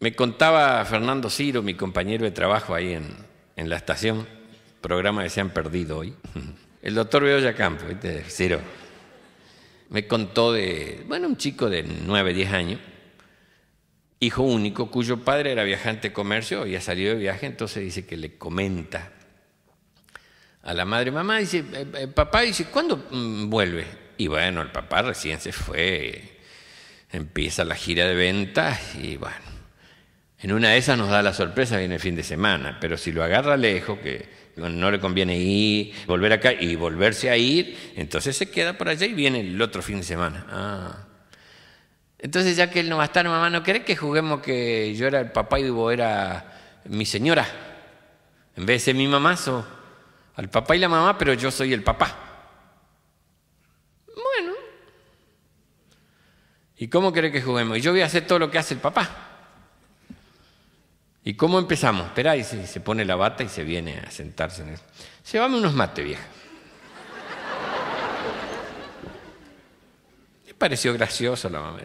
Me contaba Fernando Ciro, mi compañero de trabajo ahí en, en la estación, programa que se han perdido hoy. El doctor Bedoya Campo, ¿viste? Ciro, me contó de, bueno, un chico de 9, 10 años, hijo único, cuyo padre era viajante de comercio, ha salido de viaje, entonces dice que le comenta a la madre, mamá, dice, eh, eh, papá, dice, ¿cuándo mm, vuelve? Y bueno, el papá recién se fue, empieza la gira de ventas y bueno en una de esas nos da la sorpresa, viene el fin de semana, pero si lo agarra lejos, que no le conviene ir, volver acá y volverse a ir, entonces se queda por allá y viene el otro fin de semana. Ah. Entonces ya que él no va a estar, mamá, ¿no quiere que juguemos que yo era el papá y vos era mi señora? En vez de mi mamá, al papá y la mamá, pero yo soy el papá. Bueno. ¿Y cómo quiere que juguemos? Y yo voy a hacer todo lo que hace el papá. ¿Y cómo empezamos? Esperá, y se, pone la bata y se viene a sentarse en unos mates, vieja. Le pareció gracioso la mamá.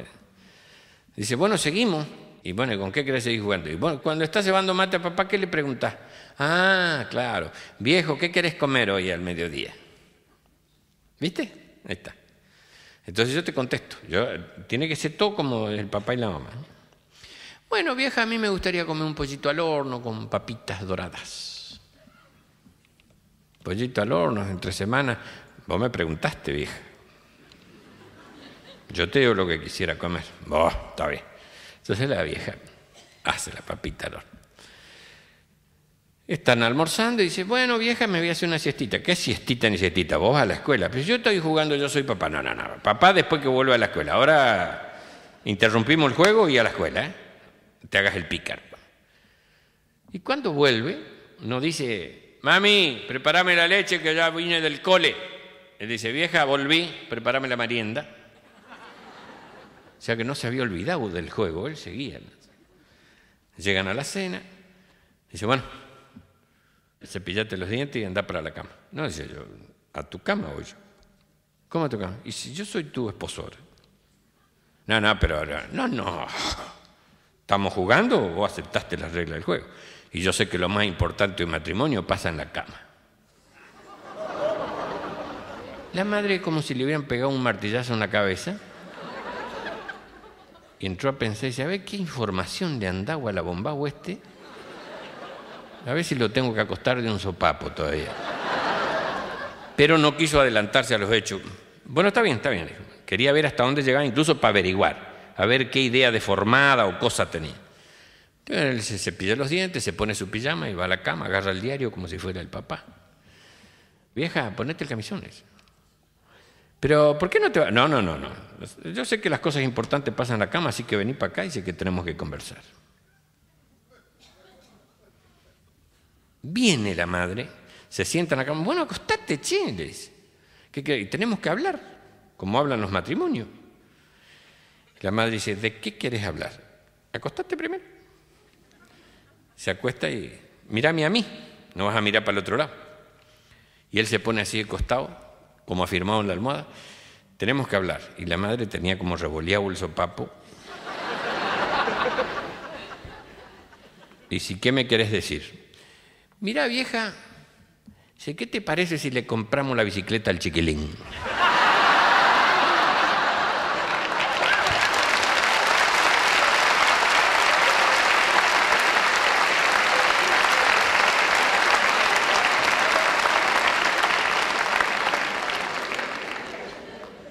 Dice, bueno, seguimos. Y bueno, ¿con qué querés seguir jugando? Y bueno, cuando estás llevando mate a papá, ¿qué le preguntas? Ah, claro. Viejo, ¿qué querés comer hoy al mediodía? ¿Viste? Ahí está. Entonces yo te contesto. Yo, tiene que ser todo como el papá y la mamá. Bueno, vieja, a mí me gustaría comer un pollito al horno con papitas doradas. Pollito al horno, entre semanas. Vos me preguntaste, vieja. Yo te digo lo que quisiera comer. Vos, está bien. Entonces la vieja hace la papita al horno. Están almorzando y dice, bueno, vieja, me voy a hacer una siestita. ¿Qué siestita ni siestita? Vos a la escuela. Pero yo estoy jugando, yo soy papá. No, no, no. Papá después que vuelva a la escuela. Ahora interrumpimos el juego y a la escuela. ¿eh? te hagas el pícaro. Y cuando vuelve, no dice, mami, prepárame la leche que ya vine del cole. Él dice, vieja, volví, prepárame la marienda. O sea que no se había olvidado del juego, él seguía. Llegan a la cena, dice, bueno, cepillate los dientes y anda para la cama. No, dice yo, a tu cama o yo. ¿Cómo a tu cama? Y si yo soy tu esposor. No, no, pero ahora... no, no. ¿Estamos jugando o aceptaste las reglas del juego? Y yo sé que lo más importante de matrimonio pasa en la cama. La madre como si le hubieran pegado un martillazo en la cabeza. Y entró a pensar y dice, a ver qué información le andaba la bomba este? A ver si lo tengo que acostar de un sopapo todavía. Pero no quiso adelantarse a los hechos. Bueno, está bien, está bien. Quería ver hasta dónde llegaba, incluso para averiguar a ver qué idea deformada o cosa tenía. Entonces se cepilla los dientes, se pone su pijama y va a la cama, agarra el diario como si fuera el papá. Vieja, ponete el camisón. Pero, ¿por qué no te va? No, no, no, no. Yo sé que las cosas importantes pasan en la cama, así que vení para acá y sé que tenemos que conversar. Viene la madre, se sienta en la cama. Bueno, acostate, chiles. que, tenemos que hablar, como hablan los matrimonios. La madre dice, ¿de qué quieres hablar? Acostate primero. Se acuesta y mírame a mí, no vas a mirar para el otro lado. Y él se pone así de costado, como afirmado en la almohada, tenemos que hablar. Y la madre tenía como revolía el papo. y si, ¿qué me quieres decir? Mira vieja, ¿qué te parece si le compramos la bicicleta al chiquilín?